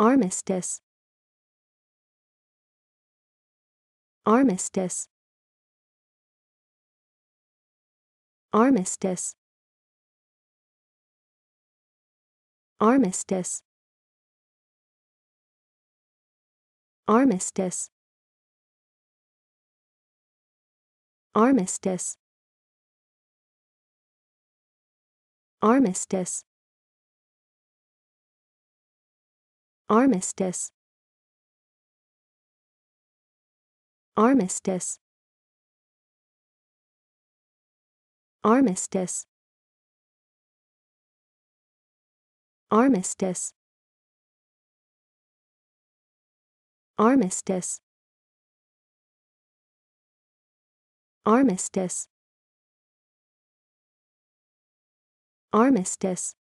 Armistice Armistice Armistice Armistice Armistice Armistice Armistice Armistice Armistice Armistice Armistice Armistice Armistice Armistice